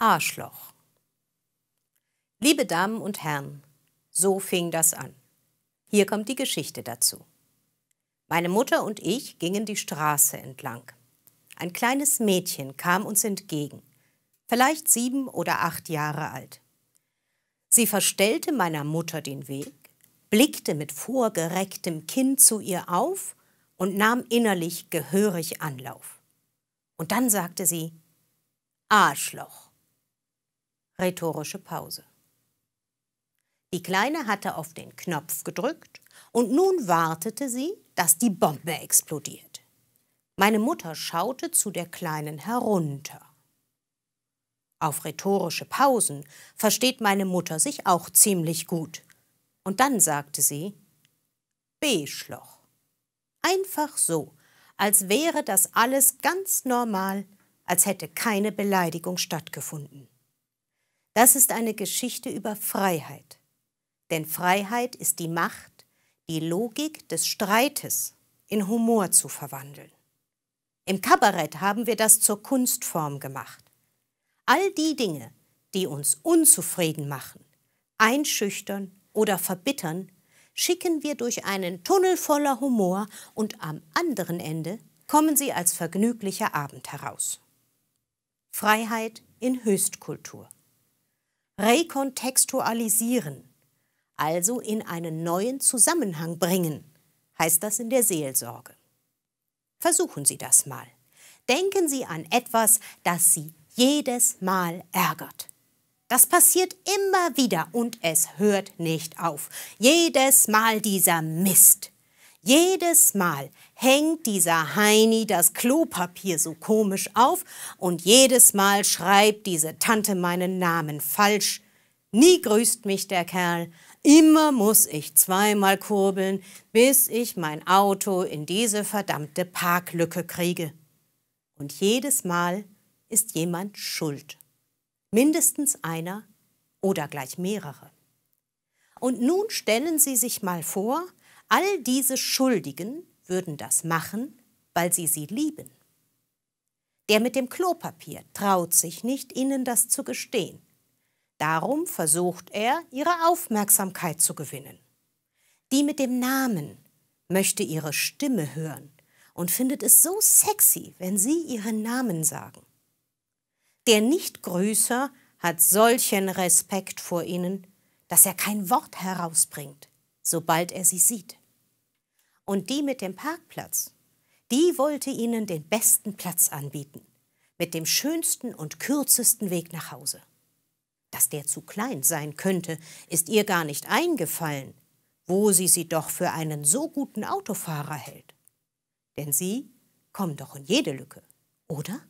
Arschloch. Liebe Damen und Herren, so fing das an. Hier kommt die Geschichte dazu. Meine Mutter und ich gingen die Straße entlang. Ein kleines Mädchen kam uns entgegen, vielleicht sieben oder acht Jahre alt. Sie verstellte meiner Mutter den Weg, blickte mit vorgerecktem Kinn zu ihr auf und nahm innerlich gehörig Anlauf. Und dann sagte sie, Arschloch. Rhetorische Pause. Die Kleine hatte auf den Knopf gedrückt und nun wartete sie, dass die Bombe explodiert. Meine Mutter schaute zu der Kleinen herunter. Auf rhetorische Pausen versteht meine Mutter sich auch ziemlich gut. Und dann sagte sie, B-Schloch. Einfach so, als wäre das alles ganz normal, als hätte keine Beleidigung stattgefunden. Das ist eine Geschichte über Freiheit. Denn Freiheit ist die Macht, die Logik des Streites in Humor zu verwandeln. Im Kabarett haben wir das zur Kunstform gemacht. All die Dinge, die uns unzufrieden machen, einschüchtern oder verbittern, schicken wir durch einen Tunnel voller Humor und am anderen Ende kommen sie als vergnüglicher Abend heraus. Freiheit in Höchstkultur. Rekontextualisieren, also in einen neuen Zusammenhang bringen, heißt das in der Seelsorge. Versuchen Sie das mal. Denken Sie an etwas, das Sie jedes Mal ärgert. Das passiert immer wieder und es hört nicht auf. Jedes Mal dieser Mist. Jedes Mal hängt dieser Heini das Klopapier so komisch auf und jedes Mal schreibt diese Tante meinen Namen falsch. Nie grüßt mich der Kerl. Immer muss ich zweimal kurbeln, bis ich mein Auto in diese verdammte Parklücke kriege. Und jedes Mal ist jemand schuld. Mindestens einer oder gleich mehrere. Und nun stellen Sie sich mal vor, All diese Schuldigen würden das machen, weil sie sie lieben. Der mit dem Klopapier traut sich nicht, ihnen das zu gestehen. Darum versucht er, ihre Aufmerksamkeit zu gewinnen. Die mit dem Namen möchte ihre Stimme hören und findet es so sexy, wenn sie ihren Namen sagen. Der Nichtgrüßer hat solchen Respekt vor ihnen, dass er kein Wort herausbringt, sobald er sie sieht. Und die mit dem Parkplatz, die wollte ihnen den besten Platz anbieten, mit dem schönsten und kürzesten Weg nach Hause. Dass der zu klein sein könnte, ist ihr gar nicht eingefallen, wo sie sie doch für einen so guten Autofahrer hält. Denn sie kommen doch in jede Lücke, oder?